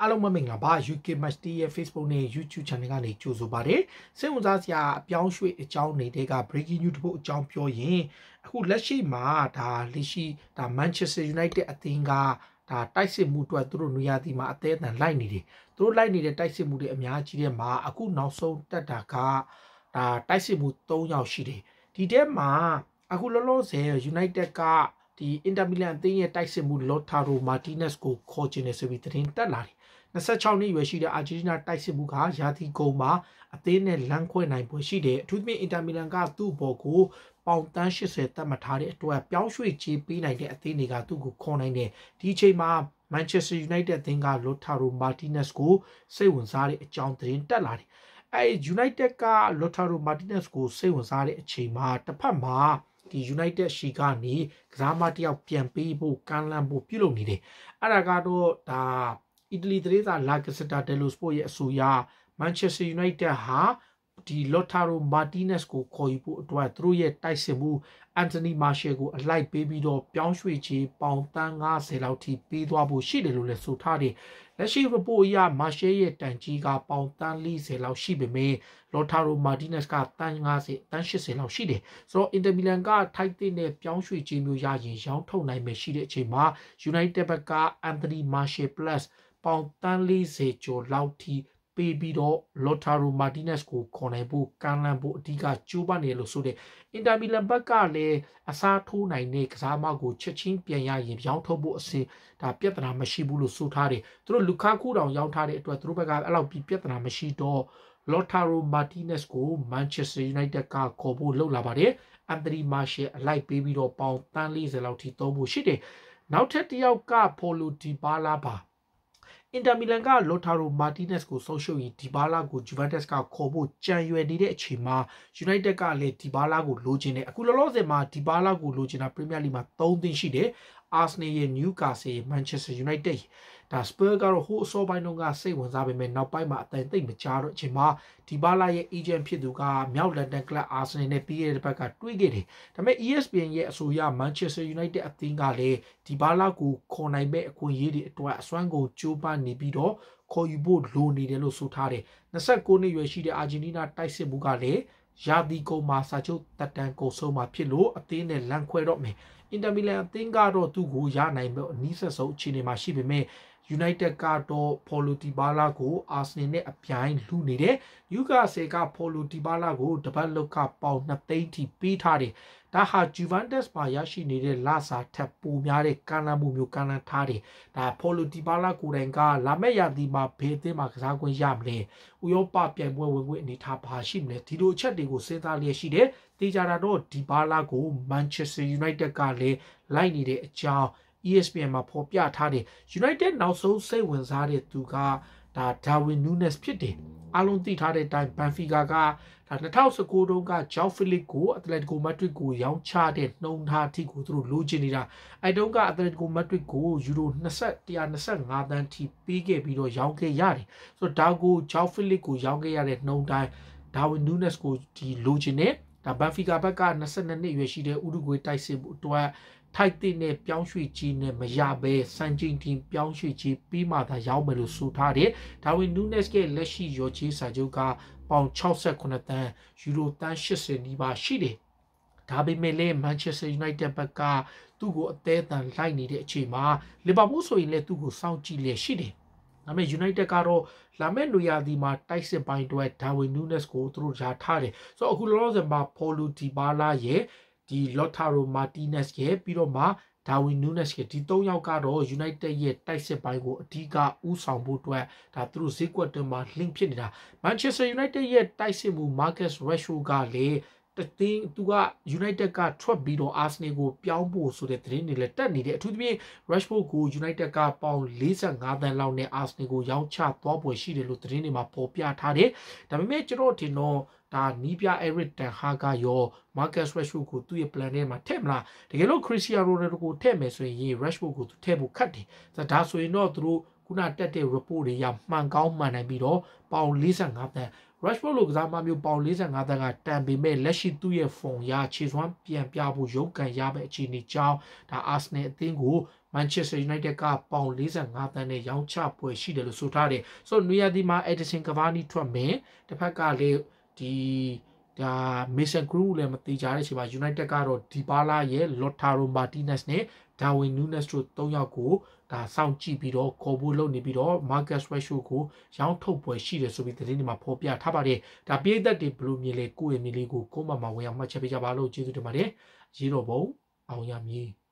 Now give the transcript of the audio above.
အားလုံးမမင်္ဂလာပါ UK Matchday ရဲ့ Facebook နဲ့ YouTube Channel ကနေကြိုဆိုပါတယ်စိတ်ဝင်စားစရာအပြောင်းရွှေ့အကြောင်းနေတဲ့က Breaking News တပုတ်အကြောင်းပြောရင်အခုလက်ရှိမှာဒါလက်ရှိဒါ Manchester United အသင်းကဒါတိုက်စစ်မှုအတွက်သူတို့နေရာဒီမှာအသေးအံလိုက်နေတယ်သူတို့လိုက်နေတဲ့တိုက်စစ်မှုတွေအများကြီးတဲ့မှာအခုနောက်ဆုံးတက်တာကဒါတိုက်စစ်မှု၃ယောက်ရှိတယ်ဒီထဲမှာအခုလောလောဆယ် United ကဒီ Inter Milan အသင်းရဲ့တိုက်စစ်မှု Lautaro Martinez ကိုခေါ်ချင်တယ်ဆိုပြီးသတင်းတက်လာတယ်26နှစ်အရွယ်ရှိတဲ့အာဂျင်တီးနားတိုက်စစ်မှုကရာသီကုန်မှာအသင်းနဲ့လမ်းခွဲနိုင်ပွဲရှိတယ်အထူးသဖြင့်အင်တာမီလန်ကသူ့ဘောကိုပေါင်တန်း80သတ်မှတ်ထားတဲ့အတွက်ပြောင်းရွှေ့ချေးပေးနိုင်တဲ့အသင်းတွေကသူ့ကိုခေါ်နိုင်တယ်ဒီအချိန်မှာ Manchester United အသင်းက Lautaro Martinez ကိုစိတ်ဝင်စားတဲ့အကြောင်းသတင်းတက်လာတယ်အဲ United က Lautaro Martinez ကိုစိတ်ဝင်စားတဲ့အချိန်မှာတစ်ဖက်မှာဒီ United ရှီကနေကစားမတယောက်ပြန်ပေးဖို့ကမ်းလှမ်းဖို့ပြုလုပ်နေတယ်အဲ့ဒါကတော့ဒါအီတလီသတင်းစာ La Gazzetta dello Sport ရဲ့အဆိုအရ Manchester United ဟာဒီ Lotaro Martinez ကိုခေါ်ယူဖို့အတွက်သူတို့ရဲ့တိုက်စစ်မှု Anthony Martial ကိုအလိုက်ပေးပြီးတော့ပြောင်းရွှေ့ချေပေါင်တန်း90လောက်ထိပေးသွားဖို့ရှိတယ်လို့လည်းဆိုထားတယ်။လက်ရှိ report အရ Martial ရဲ့တန်ကြီးကပေါင်တန်း40လောက်ရှိပေမဲ့ Lotaro Martinez ကတန်း90တန်း80လောက်ရှိတယ်။ဆိုတော့ Inter Milan ကထိုက်တဲ့ပြောင်းရွှေ့ချေမျိုးရရင်ရောင်းထုတ်နိုင်မယ်ရှိတဲ့အချိန်မှာ United ဘက်က Anthony Martial plus ပေါင်တန်း40ကျော်လောက်ထိပေးပြီးတော့ Lotaro Martinez ကိုခေါ်နိုင်ဖို့ကမ်းလှမ်းဖို့အဓိကကြိုးပမ်းနေလို့ဆိုတဲ့ Inter Milan ဘက်ကလည်းအစားထိုးနိုင်တဲ့ကစားမကိုချက်ချင်းပြန်ရရင်ပြောင်းထုတ်ဖို့အစဉ်ဒါပြဿနာမရှိဘူးလို့ဆိုထားတယ်သူတို့ Lukaku တောင်ရောက်ထားတဲ့အတွက်သူတို့ဘက်ကအဲ့လောက်ပြဿနာမရှိတော့ Lotaro Martinez ကို Manchester United ကခေါ်ဖို့လှုပ်လာပါတယ်။ Anthony Martial အလိုက်ပေးပြီးတော့ပေါင်တန်း40လောက်ထိသုံးဖို့ရှိတယ်။နောက်ထပ်တစ်ယောက်က Paulo Dybala ပါ။အင်တာမီလန်ကလော်တာရိုမာတီနက်စ်ကိုဆုံးရှုံးရင်ဒီဘာလာကိုဂျူဗန်တက်စ်ကခေါ်ဖို့ကြံရွယ်နေတဲ့အချိန်မှာယူနိုက်တက်ကလည်းဒီဘာလာကိုလိုချင်တယ်အခုလောလောဆယ်မှာဒီဘာလာကိုလိုချင်တာပရီးမီးယားလိမှာ၃သင်းရှိတယ်အာဆနယ်ရဲ့နယူကာဆယ်ရဲ့မန်ချက်စတာယူနိုက်တက်ဒါစပါကတော့ဟိုးအစောပိုင်းတုန်းကစိတ်ဝင်စားပေမဲ့နောက်ပိုင်းမှာအတန်သိပ်မကြတော့အချိန်မှာဒီပါလာရဲ့ agent ဖြစ်သူကမြောက်လန်ဒန်ကလပ်အာဆနယ်နဲ့ပြီးခဲ့တဲ့ဘက်ကတွေ့ခဲ့တယ်ဒါပေမဲ့ ESPN ရဲ့အဆိုအရမန်ချက်စတာယူနိုက်တက်အသင်းကလည်းဒီပါလာကိုခေါ်နိုင်မဲ့အခွင့်အရေးတွေအတွက်အစွမ်းကုန်ကြိုးပမ်းနေပြီးတော့ခေါ်ယူဖို့လိုနေတယ်လို့ဆိုထားတယ်29နှစ်ရွယ်ရှိတဲ့အာဂျင်တီးနားတိုက်စစ်မှုကလည်းရာသီကုန်မှာစာချုပ်တက်တန်ကုန်ဆုံးမှာဖြစ်လို့အသင်းနဲ့လမ်းခွဲတော့မယ်အင်တာမီလန်အသင်းကတော့သူ့ကိုရနိုင်မယ့်အနည်းဆက်ဆုံးအခြေအနေမှာရှိပေမဲ့ United ကတော့ Paulo Dybala ကို Arsenal နဲ့အပြိုင်လှူနေတယ်။ Newcastle က Paulo Dybala ကိုတပတ်လောက်ကပေါင်2သိန်းထိပေးထားတယ်။ဒါဟာ Juventus မှာရရှိနေတဲ့လစာထက်ပိုများတဲ့ကမ်းလှမ်းမှုမျိုးကမ်းလှမ်းထားတယ်။ဒါ Paulo Dybala ကိုယ်တိုင်ကလာမယ့်ရာသီမှာဘယ်အသင်းမှာကစားခွင့်ရမလဲ။ဥရောပပြိုင်ပွဲဝင်ခွင့်အနေထားပါရှိမလဲ။ဒီလိုအချက်တွေကိုစဉ်းစားလျက်ရှိတယ်။တေချာတာတော့ Dybala ကို Manchester United ကလည်းလိုက်နေတဲ့အကြောင်း ESPN မှာဖော်ပြထားတယ် United နောက်ဆုံးစိတ်ဝင်စားတဲ့သူကဒါ Darwin Nunes ဖြစ်တယ်အလုံးသိထားတဲ့အတိုင်း Benfica ကဒါ2019တုန်းက João Felix ကို Atletico Madrid ကိုရောင်းချတဲ့နှုံထားထိကိုသူတို့လိုချင်နေတာအဲတုန်းက Atletico Madrid ကို Euro 20 125တန်းထိပေးခဲ့ပြီးတော့ရောင်းခဲ့ရတယ်ဆိုတော့ဒါကို João Felix ကိုရောင်းခဲ့ရတဲ့နှုံတိုင်း Darwin Nunes ကိုဒီလိုချင်နေဒါ Benfica ဘက်က22နှစ်အရွယ်ရှိတဲ့ဥရုဂွေတိုက်စစ်အတွက်ထိုက်တဲ့နဲ့ပြောင်းရွှေ့ကြီးနဲ့မရဘဲစံချိန်တင်ပြောင်းရွှေ့ကြီးပြီးမှသာရောက်မယ်လို့ဆိုထားတယ်။ဒါဝင်နူးနက်စ်ရဲ့လက်ရှိရောကြီးစာချုပ်ကပေါင်68တန်းယူရိုတန်း80နီးပါးရှိတယ်။ဒါပေမဲ့လည်း Manchester United ဘက်ကသူ့ကိုအသေးအံလိုက်နေတဲ့အချိန်မှာ Liverpool ဆိုရင်လည်းသူ့ကိုစောင့်ကြည့်လျက်ရှိတယ်။ဒါပေမဲ့ United ကတော့လာမယ့်နွေရာသီမှာတိုက်စစ်ပိုင်းအတွက် Darwin Nunes ကိုသူတို့ယာထားတယ်။ဆိုတော့အခုလောလောဆယ်မှာ Paulo Dybala ရဲ့ဒီ Lotaro Martinez ရဲ့ပြီးတော့မှ Darwin Nunes ရဲ့ဒီ၃ယောက်ကတော့ United ရဲ့တိုက်စစ်ပိုင်းကိုအဓိကဦးဆောင်ဖို့အတွက်ဒါသူတို့ဈေးကွက်တွင်မှာ link ဖြစ်နေတာ Manchester United ရဲ့တိုက်စစ်မှု Marcus Rashford ကလည်းတသိန်းသူက United ကထွက်ပြီးတော့ Arsenal ကိုပြောင်းဖို့ဆိုတဲ့သတင်းတွေလည်းတက်နေတယ်အထူးသဖြင့် Rashford ကို United ကပေါင်45သန်းလောက်နဲ့ Arsenal ကိုရောင်းချသွားပွဲရှိတယ်လို့သတင်းတွေမှာပေါ်ပြထားတယ်ဒါပေမဲ့ကျွန်တော်ထင်တော့ဒါနီးပြ Eric Ten Hag ကရော Marcus Rashford ကိုသူ့ရဲ့ plan ထဲမှာထည့်မလားတကယ်လို့ Cristiano Ronaldo ကိုထည့်မယ်ဆိုရင် Rashford ကိုသူထည့်ဖို့ခက်တယ်ဒါဆိုရင်တော့သူတို့ခုနတက်တဲ့ report တွေရမှန်ကောင်းမှန်နိုင်ပြီးတော့ပေါင်45တန်း Rashford လိုကစားမမျိုးပေါင်45တန်းကတန်ပေမဲ့လက်ရှိသူ့ရဲ့ form ရခြေစွမ်းပြန်ပြဖို့ရုန်းကန်ရမယ့်အခြေအနေကြောင်းဒါ Arsenal အသင်းကို Manchester United ကပေါင်45တန်းနဲ့ရောင်းချပွဲရှိတယ်လို့ဆိုထားတယ်။ဆိုတော့နွေရာသီမှာ Edison Cavani ထွက်မယ်။တစ်ဖက်ကလည်းဒီဒါ Mason Crew လည်းမတိကြတဲ့အချိန်မှာ United ကတော့ Dybala ရဲ့ Lautaro Martinez နဲ့ Darwin Núñez တို့၃ယောက်ကိုဒါစောင့်ကြည့်ပြီးတော့ခေါ်ဖို့လုပ်နေပြီးတော့ Marcus Rashford ကိုရောင်းထုတ်ပွဲရှိတယ်ဆိုပြီးသတင်းတွေမှာဖော်ပြထားပါတယ်။ဒါပြည်သက်တွေဘလို့မြင်လဲကိုယ့်ရဲ့မြင်လေးကိုကိုယ့်မှာမှာဝင်အောင်မှတ်ချက်ပေးကြပါလို့ကျေးဇူးတင်ပါတယ်။ရေတော်ဘုံအောင်ရမည်။